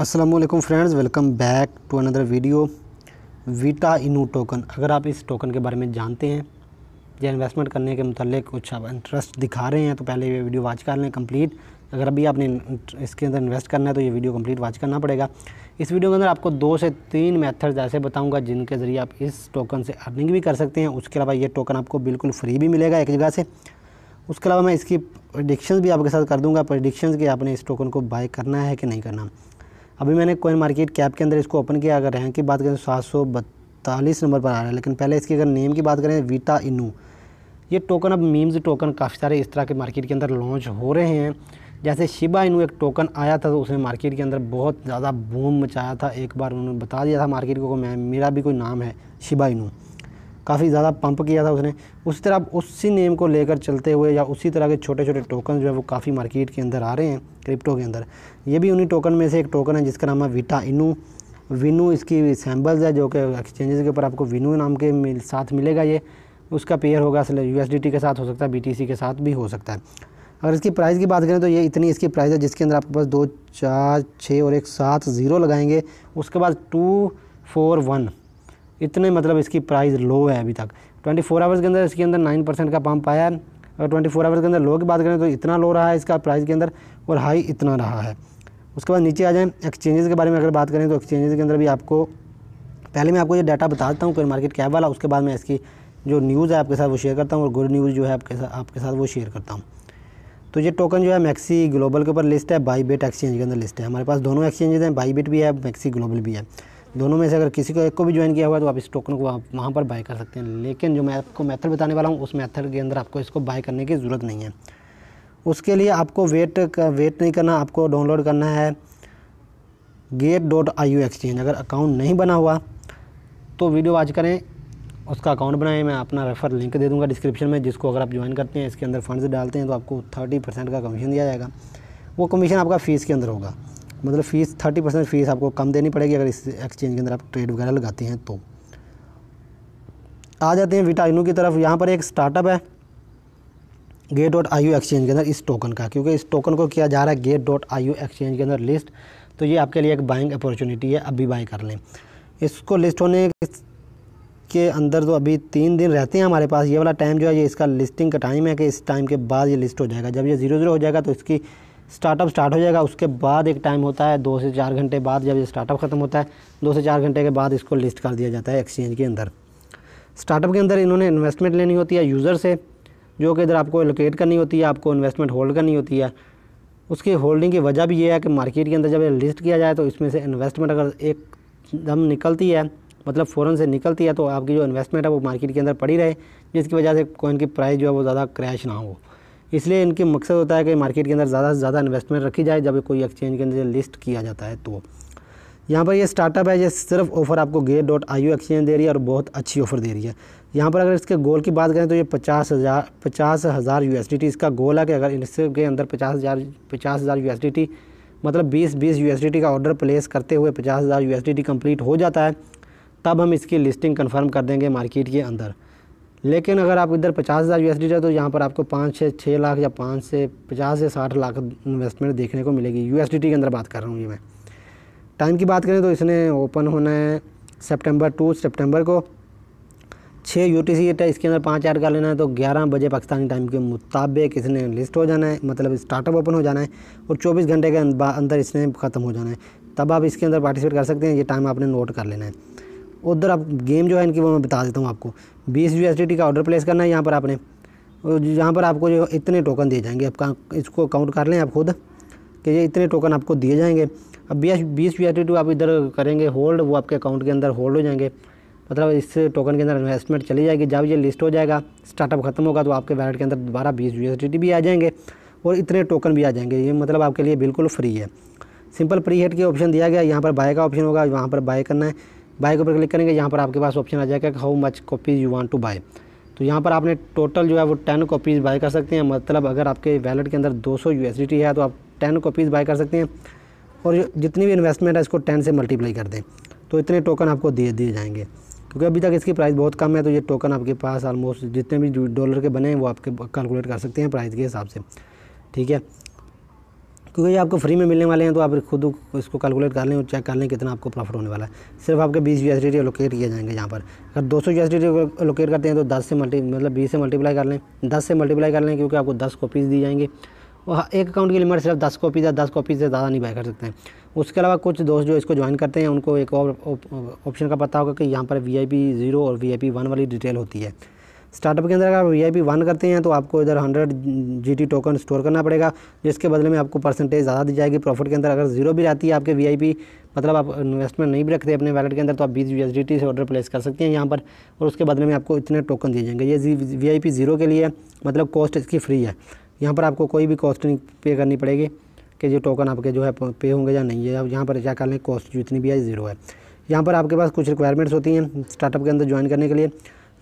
Aslam friends welcome back to another video Vita Inu token अगर आप इस टोकन के बारे में जानते हैं या इन्वेस्टमेंट करने के मतलब कुछ आप इंटरेस्ट दिखा रहे हैं तो पहले ये वीडियो वाच कर लें कंप्लीट अगर अभी आपने इसके अंदर इन्वेस्ट करना है तो ये वीडियो कंप्लीट वाच करना पड़ेगा इस वीडियो के अंदर आपको दो से तीन मेथड्स ऐसे बताऊंगा जिनके ज़रिए आप इस टोकन से अर्निंग भी कर सकते हैं उसके अलावा ये टोकन आपको बिल्कुल फ्री भी मिलेगा एक जगह से उसके अलावा मैं इसकी प्रडिक्शन भी आपके साथ कर दूँगा प्रडिक्शन कि आपने इस टोकन को बाय करना है कि नहीं करना है अभी मैंने कोइन मार्केट कैप के अंदर इसको ओपन किया अगर रैंक की बात करें तो सात सौ बत्तालीस नंबर पर आ रहा है लेकिन पहले इसकी अगर नेम की बात करें वीटा इनू ये टोकन अब मीम्स टोकन काफ़ी सारे इस तरह के मार्केट के अंदर लॉन्च हो रहे हैं जैसे शिबा इनू एक टोकन आया था तो उसने मार्केट के अंदर बहुत ज़्यादा बूम मचाया था एक बार उन्होंने बता दिया था मार्केट को मैं मेरा भी कोई नाम है शिबा इनू काफ़ी ज़्यादा पंप किया था उसने उसी तरह आप उसी नेम को लेकर चलते हुए या उसी तरह के छोटे छोटे टोकन जो है वो काफ़ी मार्केट के अंदर आ रहे हैं क्रिप्टो के अंदर ये भी उन्हीं टोकन में से एक टोकन है जिसका नाम है विटा इनू विनू इसकी सैम्बल्स है जो कि एक्सचेंजेस के ऊपर आपको विनू नाम के मिल, साथ मिलेगा ये उसका पेयर होगा असल यू के साथ हो सकता है बी के साथ भी हो सकता है अगर इसकी प्राइस की बात करें तो ये इतनी इसकी प्राइस है जिसके अंदर आपके पास दो चार छः और एक सात ज़ीरो लगाएंगे उसके बाद टू फोर वन इतने मतलब इसकी प्राइस लो है अभी तक 24 फोर आवर्स के अंदर इसके अंदर 9 परसेंट का पम्प आया है और 24 फोर आवर्स के अंदर लो की बात करें तो इतना लो रहा है इसका प्राइस के अंदर और हाई इतना रहा है उसके बाद नीचे आ जाएँ एक्सचेंजेस के बारे में अगर बात करें तो एक्सचेंजेस के अंदर भी आपको पहले मैं आपको ये डाटा बता देता हूँ कोई मार्केट कैब वाला उसके बाद मैं इसकी जो न्यूज़ है आपके साथ वो शेयर करता हूँ और गुड न्यूज़ जो है आपके साथ आपके साथ वो शेयर करता हूँ तो ये टोकन जो है मैक्सी ग्लोबल के ऊपर लिस्ट है बाई बेट एक्सचेंज के अंदर लिस्ट है हमारे पास दोनों एक्सचेंजेस हैं बाई बेट भी है मैक्सी ग्लोबल भी है दोनों में से अगर किसी को एक को भी ज्वाइन किया हुआ है तो आप इस टोकन को वहाँ वहाँ पर बाय कर सकते हैं लेकिन जो मैं आपको मेथड बताने वाला हूँ उस मेथड के अंदर आपको इसको बाय करने की ज़रूरत नहीं है उसके लिए आपको वेट वेट नहीं करना आपको डाउनलोड करना है Gate dot I O exchange अगर अकाउंट नहीं बना हुआ तो वीडियो वाच करें उसका अकाउंट बनाएं मैं अपना रेफ़र लिंक दे दूँगा डिस्क्रिप्शन में जिसको अगर आप ज्वाइन करते हैं इसके अंदर फंड्स डालते हैं तो आपको थर्टी परसेंट का कमीशन दिया जाएगा वो कमीशन आपका फ़ीस के अंदर होगा मतलब फ़ीस थर्टी परसेंट फ़ीस आपको कम देनी पड़ेगी अगर इस एक्सचेंज के अंदर आप ट्रेड वगैरह लगाते हैं तो आ जाते हैं विटाइनू की तरफ यहाँ पर एक स्टार्टअप है गेट डॉट आई एक्सचेंज के अंदर इस टोकन का क्योंकि इस टोकन को किया जा रहा है गेट डॉट आई एक्सचेंज के अंदर लिस्ट तो ये आपके लिए एक बाइंग अपॉर्चुनिटी है अभी बाई कर लें इसको लिस्ट होने के अंदर तो अभी तीन दिन रहते हैं हमारे पास ये वाला टाइम जो है ये इसका लिस्टिंग का टाइम है कि इस टाइम के बाद ये लिस्ट हो जाएगा जब ये ज़ीरो ज़ीरो हो जाएगा तो इसकी स्टार्टअप स्टार्ट हो जाएगा उसके बाद एक टाइम होता है दो से चार घंटे बाद जब ये स्टार्टअप ख़त्म होता है दो से चार घंटे के बाद इसको लिस्ट कर दिया जाता है एक्सचेंज के अंदर स्टार्टअप के अंदर इन्होंने इन्वेस्टमेंट लेनी होती है यूज़र से जो कि इधर आपको एलोकेट करनी होती है आपको इन्वेस्टमेंट होल्ड करनी होती है उसकी होल्डिंग की वजह भी ये है कि मार्केट के अंदर जब लिस्ट किया जाए तो इसमें से इन्वेस्टमेंट अगर एक दम निकलती है मतलब फ़ौरन से निकलती है तो आपकी जो इन्वेस्टमेंट है वो मार्केट के अंदर पड़ी रहे जिसकी वजह से कोइन की प्राइस जो है वो ज़्यादा क्रैश ना हो इसलिए इनके मकसद होता है कि मार्केट के अंदर ज़्यादा से ज़्यादा इन्वेस्टमेंट रखी जाए जब कोई एक्सचेंज के अंदर लिस्ट किया जाता है तो यहाँ पर ये स्टार्टअप है ये सिर्फ ऑफर आपको गेट डॉट आई एक्सचेंज दे रही है और बहुत अच्छी ऑफर दे रही है यहाँ पर अगर इसके गोल की बात करें तो ये पचास हज़ार पचास हज़ार यू इसका गोल है कि अगर इसके अंदर पचास हज़ार पचास हज़ार यू मतलब बीस बीस यू का ऑर्डर प्लेस करते हुए पचास हज़ार यू कंप्लीट हो जाता है तब हम इसकी लिस्टिंग कन्फर्म कर देंगे मार्केट के अंदर लेकिन अगर आप इधर पचास हज़ार यू है तो यहाँ पर आपको पाँच से छः लाख या पाँच से पचास से साठ लाख इन्वेस्टमेंट देखने को मिलेगी यू के अंदर बात कर रहा हूँ ये मैं टाइम की बात करें तो इसने ओपन होना है सेप्टेम्बर टू सेप्टेम्बर को छः यू टी सी इसके अंदर पाँच ऐड कर लेना है तो ग्यारह बजे पाकिस्तानी टाइम के मुताबिक इसने लिस्ट हो जाना है मतलब स्टार्टअप ओपन हो जाना है और चौबीस घंटे के अंदर इसने ख़त्म हो जाना है तब आप इसके अंदर पार्टिसिपेट कर सकते हैं ये टाइम आपने नोट कर लेना है उधर आप गेम जो है इनकी वो मैं बता देता हूँ आपको बीस यू का ऑर्डर प्लेस करना है यहाँ पर आपने यहाँ पर आपको जो इतने टोकन दिए जाएंगे आप इसको काउंट कर लें आप खुद कि ये इतने टोकन आपको दिए जाएंगे अब बीस बीस यू आप इधर करेंगे होल्ड वो आपके अकाउंट के अंदर होल्ड हो जाएंगे मतलब इस टोकन के अंदर इन्वेस्टमेंट चली जाएगी जब ये लिस्ट हो जाएगा स्टार्टअप खत्म होगा तो आपके वैलेट के अंदर दोबारा बीस यू भी आ जाएंगे और इतने टोकन भी आ जाएंगे ये मतलब आपके लिए बिल्कुल फ्री है सिंपल प्री हेड के ऑप्शन दिया गया यहाँ पर बाय का ऑप्शन होगा वहाँ पर बाय करना है बाय के ऊपर क्लिक करेंगे यहाँ पर आपके पास ऑप्शन आ जाएगा how much copies you want to buy तो यहाँ पर आपने टोटल जो है वो टेन कॉपीज़ बाय कर सकते हैं मतलब अगर आपके वैलेट के अंदर दो सौ है तो आप टेन कॉपीज़ बाय कर सकते हैं और जितनी भी इन्वेस्टमेंट है इसको टेन से मल्टीप्लाई कर दें तो इतने टोकन आपको दिए दिए जाएंगे क्योंकि अभी तक इसकी प्राइस बहुत कम है तो ये टोकन आपके पास ऑलमोस्ट जितने भी डॉलर के बने हैं वो आपके कैलकुलेट कर सकते हैं प्राइस के हिसाब से ठीक है क्योंकि ये आपको फ्री में मिलने वाले हैं तो आप खुद इसको कैलकुलेट कर लें और चेक कर लें कितना आपको प्रॉफिट होने वाला है सिर्फ आपके बीस यू एस डी लोकेट किए जाएंगे यहाँ पर अगर दो सौ यू एस डी लोकेट करते हैं तो दस से मल्टी मतलब बीस से मल्टीप्लाई कर लें दस से मल्टीप्लाई कर लें क्योंकि आपको दस कॉपीज़ दी जाएंगी और हाँ, एक अकाउंट की लिमिट सिर्फ दस कॉपीज़ या दस कॉपीज़ से ज़्यादा नहीं बाय कर सकते हैं उसके अलावा कुछ दोस्त जो इसको ज्वाइन करते हैं उनको एक और ऑप्शन का पता होगा कि यहाँ पर वी आई पी ज़ीरो और वी आई पी वन वाली डिटेल होती है स्टार्टअप के अंदर अगर आप वी वन करते हैं तो आपको इधर हंड्रेड जी टोकन स्टोर करना पड़ेगा जिसके बदले में आपको परसेंटेज ज़्यादा दी जाएगी प्रॉफिट के अंदर अगर जीरो भी रहती है आपके वी मतलब आप इन्वेस्टमेंट नहीं भी रखते अपने वैलेट के अंदर तो आप बीस यू से ऑर्डर प्लेस कर सकते हैं यहाँ पर और उसके बदले में आपको इतने टोकन दिए जाएंगे ये वी आई ज़ीरो के लिए मतलब कॉस्ट इसकी फ्री है यहाँ पर आपको कोई भी कॉस्ट नहीं पे करनी पड़ेगी कि ये टोकन आपके जो है पे होंगे या नहीं है यहाँ पर क्या कर लें कॉस्ट जितनी भी है ज़ीरो है यहाँ पर आपके पास कुछ रिक्वायरमेंट्स होती हैं स्टार्टअप के अंदर ज्वाइन करने के लिए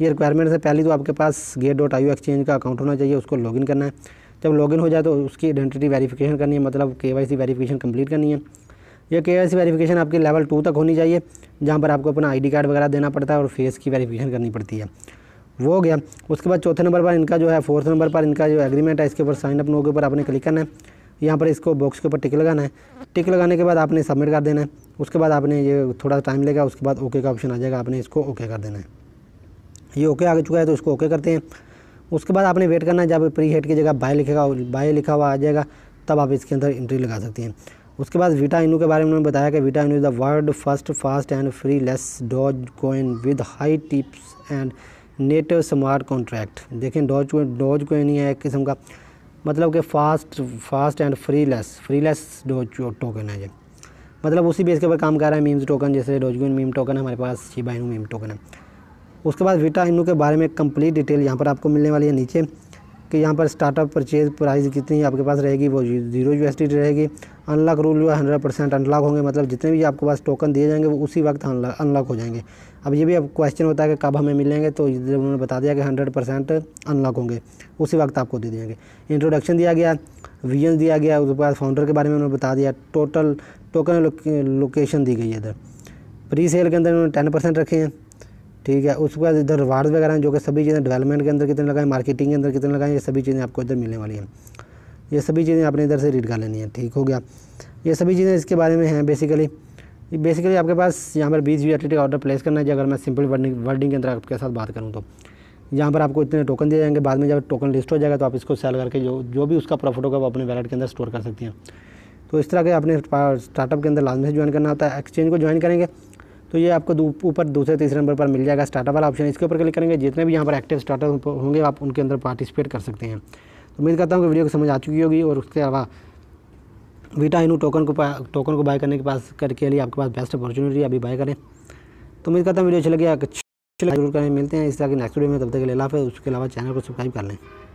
ये रिक्वायरमेंट है पहले तो आपके पास गेट डॉट आई एक्सचेंज का अकाउंट होना चाहिए उसको लॉगिन करना है जब लॉगिन हो जाए तो उसकी आइडेंटिटी वेरिफिकेशन करनी है मतलब के वाई सी वेरिफिकेशन कम्प्लीट करनी है यह के वाई सी वेरिफिकेशन आपकी लेवल टू तक होनी चाहिए जहाँ पर आपको अपना आई कार्ड वगैरह देना पड़ता है और फेस की वेरीफिकेशन करनी पड़ती है वो हो गया उसके बाद चौथे नंबर पर इनका जो है फोर्थ नंबर पर इनका जो एग्रीमेंट है इसके ऊपर साइन अप नो के ऊपर आपने क्लिक करना है यहाँ पर इसको बॉक्स के ऊपर टिक लगाना है टिक लगाने के बाद आपने सबमिट कर देना है उसके बाद आपने ये थोड़ा टाइम लेगा उसके बाद ओके का ऑप्शन आ जाएगा आपने इसको ओके कर देना है ये ओके आ चुका है तो इसको ओके करते हैं उसके बाद आपने वेट करना है जब प्री हेड की जगह बाय लिखेगा बाय लिखा हुआ आ जाएगा तब आप इसके अंदर एंट्री लगा सकते हैं उसके बाद वीटा इनू के बारे में उन्होंने बताया कि Vita Inu is the world first fast and free less doge coin with high tips and native smart contract देखें डॉज कोइन डॉज कोइन ही है एक किस्म का मतलब कि fast fast and free less free less doge token है ये मतलब उसी बेस के ऊपर काम कर रहा है मीम्स टोकन जैसे डॉज कोइन मीम टोकन हमारे पास शिबा इनू मीम टोकन है उसके बाद वीटा इनू के बारे में कंप्लीट डिटेल यहाँ पर आपको मिलने वाली है नीचे कि यहाँ पर स्टार्टअप परचेज प्राइस कितनी आपके पास रहेगी वो जीरो यू रहेगी अनलॉक रूल जो है हंड्रेड परसेंट अनलॉक होंगे मतलब जितने भी आपके पास टोकन दिए जाएंगे वो उसी वक्त अनलॉक हो जाएंगे अब ये भी अब क्वेश्चन होता है कि कब हमें मिलेंगे तो उन्होंने बता दिया कि हंड्रेड परसेंट अनलॉक होंगे उसी वक्त आपको दे देंगे इंट्रोडक्शन दिया गया विजन दिया गया उसके बाद फाउंडर के बारे में उन्होंने बता दिया टोटल टोकन लोकेशन दी गई है इधर प्री सेल के अंदर उन्होंने टेन परसेंट रखे हैं ठीक है उसके बाद इधर वार्ड वगैरह हैं जो कि सभी चीज़ें डेवलपमेंट के अंदर कितने लगाएं मार्केटिंग के अंदर कितने लगाएं ये सभी चीज़ें आपको इधर मिलने वाली हैं ये सभी चीज़ें आपने इधर से रीड कर लेनी है ठीक हो गया ये सभी चीज़ें इसके बारे में हैं बेसिकली बेसिकली आपके पास यहाँ पर बीस वी का ऑर्डर प्लेस करना है अगर मैं सिंपल वर्डिंग वर्डिंग के अंदर आपके साथ बात करूँ तो यहाँ पर आपको इतने टोकन दिए जाएंगे बाद में जब टोकन लिस्ट हो जाएगा तो आप इसको सेल करके जो जो भी उसका प्रॉफिट होगा वो अपने वैलेट के अंदर स्टोर कर सकती हैं तो इस तरह के अपने स्टार्टअप के अंदर लाजमी से ज्वाइन करना होता है एक्सचेंज को ज्वाइन करेंगे तो ये आपको ऊपर दूसरे तीसरे नंबर पर मिल जाएगा स्टार्टअप वाला ऑप्शन इसके ऊपर क्लिक करेंगे जितने भी यहाँ पर एक्टिव स्टार्टअप होंगे आप उनके अंदर पार्टिसिपेट कर सकते हैं तो उम्मीद करता हूँ कि वीडियो को समझ आ चुकी होगी और उसके अलावा वीटा इनू टोकन को टोकन को बाय करने के पास करके लिए आपके पास बेस्ट अपॉर्चुनिटी अभी बाय करें तो उम्मीद करता हूँ वीडियो अच्छी लगी जरूर करें मिलते हैं इस तरह की नेक्स्ट वीडियो में तब तक के लिए लाफ है उसके अलावा चैनल को सब्सक्राइब कर लें